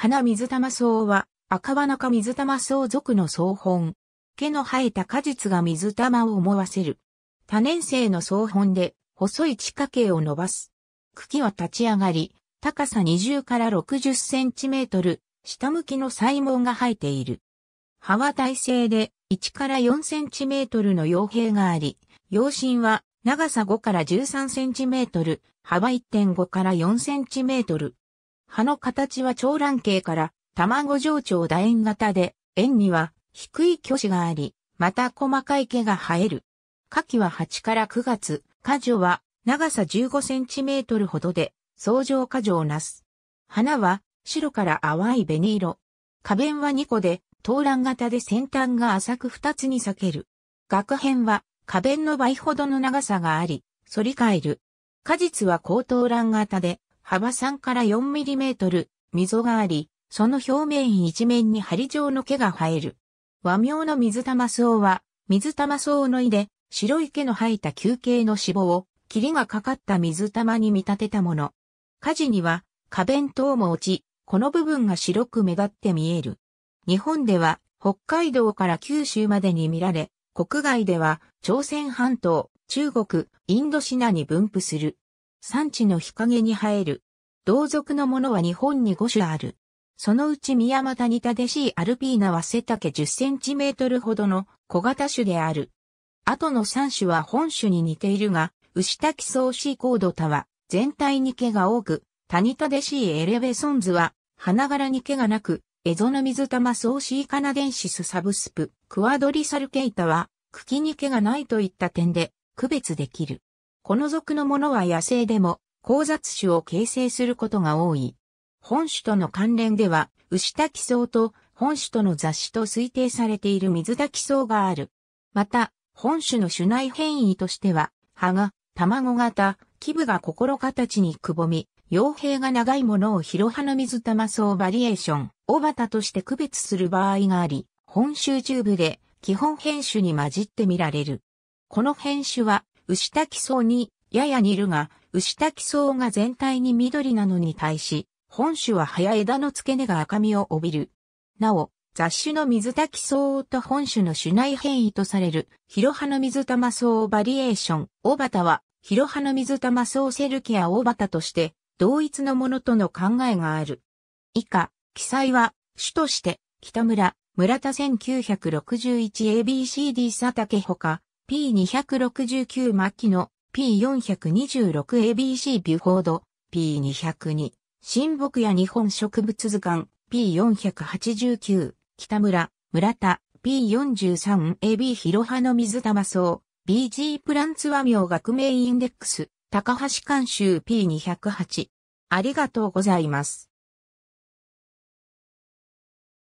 花水玉草は、赤羽中水玉草属の草本。毛の生えた果実が水玉を思わせる。多年生の草本で、細い地下茎を伸ばす。茎は立ち上がり、高さ20から60センチメートル、下向きの細毛が生えている。葉は体性で、1から4センチメートルの葉兵があり、葉身は長さ5から13センチメートル、幅1.5から4センチメートル。葉の形は長卵形から卵状長楕円型で、円には低い巨子があり、また細かい毛が生える。夏季は8から9月、果樹は長さ15センチメートルほどで、相乗果樹をなす。花は白から淡い紅色。花弁は2個で、頭卵型で先端が浅く2つに裂ける。額辺は花弁の倍ほどの長さがあり、反り返る。果実は高頭卵型で、幅3から4ミリメートル、溝があり、その表面一面に針状の毛が生える。和名の水玉草は、水玉草の胃で、白い毛の生えた球形の脂肪を、霧がかかった水玉に見立てたもの。火事には、花弁等も落ち、この部分が白く目立って見える。日本では、北海道から九州までに見られ、国外では、朝鮮半島、中国、インドシナに分布する。産地の日陰に生える。同族のものは日本に5種ある。そのうち宮又に正しいアルピーナは背丈10センチメートルほどの小型種である。後の3種は本種に似ているが、牛滝草シーコードタは全体に毛が多く、谷でしいエレベソンズは花柄に毛がなく、エゾの水玉草シーカナデンシスサブスプ、クワドリサルケイタは茎に毛がないといった点で区別できる。この属のものは野生でも、交雑種を形成することが多い。本種との関連では、牛滝草と本種との雑種と推定されている水滝草がある。また、本種の種内変異としては、葉が卵型、基部が心形にくぼみ、傭兵が長いものを広葉の水玉草バリエーション、尾端として区別する場合があり、本州中部で基本変種に混じって見られる。この変種は牛滝草にやや似るが、牛滝草が全体に緑なのに対し、本種は早枝の付け根が赤みを帯びる。なお、雑種の水滝草と本種の種内変異とされる、広葉の水玉草バリエーション、オバタは、広葉の水玉草セルキアオバタとして、同一のものとの考えがある。以下、記載は、種として、北村、村田 1961ABCD 佐竹ほか、P269 マキの P426ABC ビュフォード、P202、新木屋日本植物図鑑、P489、北村、村田、P43AB 広葉の水玉草、BG プランツ和名学名インデックス、高橋監修 P208。ありがとうございます。